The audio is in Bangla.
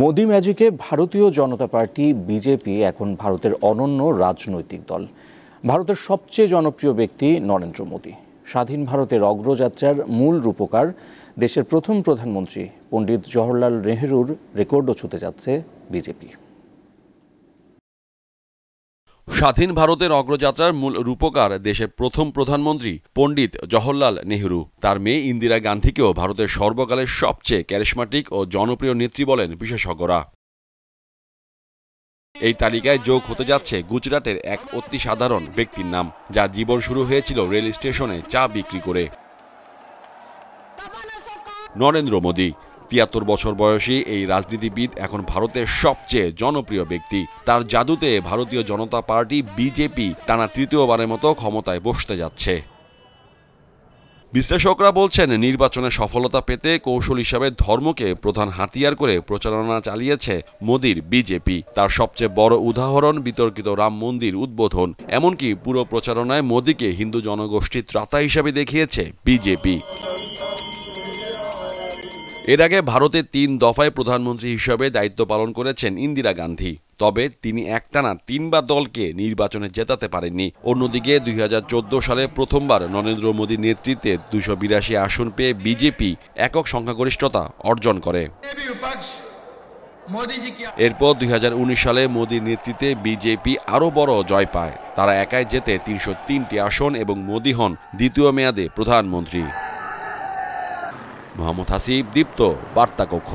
মোদি ম্যাজিকে ভারতীয় জনতা পার্টি বিজেপি এখন ভারতের অনন্য রাজনৈতিক দল ভারতের সবচেয়ে জনপ্রিয় ব্যক্তি নরেন্দ্র মোদী স্বাধীন ভারতের অগ্রযাত্রার মূল রূপকার দেশের প্রথম প্রধানমন্ত্রী পণ্ডিত জওহরলাল নেহরুর রেকর্ডও ছুতে যাচ্ছে বিজেপি স্বাধীন ভারতের অগ্রযাত্রার মূল রূপকার দেশের প্রথম প্রধানমন্ত্রী পণ্ডিত জওহরলাল নেহরু তার মেয়ে ইন্দিরা গান্ধীকেও ভারতের সর্বকালের সবচেয়ে ক্যারিসমাটিক ও জনপ্রিয় নেত্রী বলেন বিশেষজ্ঞরা এই তালিকায় যোগ হতে যাচ্ছে গুজরাটের এক অতি সাধারণ ব্যক্তির নাম যার জীবন শুরু হয়েছিল রেল স্টেশনে চা বিক্রি করে নরেন্দ্র মোদী তিয়াত্তর বছর বয়সী এই রাজনীতিবিদ এখন ভারতের সবচেয়ে জনপ্রিয় ব্যক্তি তার জাদুতে ভারতীয় জনতা পার্টি বিজেপি টানা তৃতীয়বারের মতো ক্ষমতায় বসতে যাচ্ছে বিশ্লেষকরা বলছেন নির্বাচনে সফলতা পেতে কৌশল হিসাবে ধর্মকে প্রধান হাতিয়ার করে প্রচারণা চালিয়েছে মোদির বিজেপি তার সবচেয়ে বড় উদাহরণ বিতর্কিত রাম মন্দির উদ্বোধন এমনকি পুরো প্রচারণায় মোদিকে হিন্দু জনগোষ্ঠীর ত্রাতা হিসাবে দেখিয়েছে বিজেপি এর আগে ভারতে তিন দফায় প্রধানমন্ত্রী হিসেবে দায়িত্ব পালন করেছেন ইন্দিরা গান্ধী তবে তিনি একটানা তিনবার দলকে নির্বাচনে জেতাতে পারেননি অন্যদিকে দুই সালে প্রথমবার নরেন্দ্র মোদীর নেতৃত্বে দুশো বিরাশি আসন পেয়ে বিজেপি একক সংখ্যাগরিষ্ঠতা অর্জন করে এরপর দুই সালে মোদীর নেতৃত্বে বিজেপি আরও বড় জয় পায় তারা একাই যেতে তিনশো তিনটি আসন এবং মোদী হন দ্বিতীয় মেয়াদে প্রধানমন্ত্রী মোহাম্মদ হাসিব দীপ্ত বার্তা কক্ষ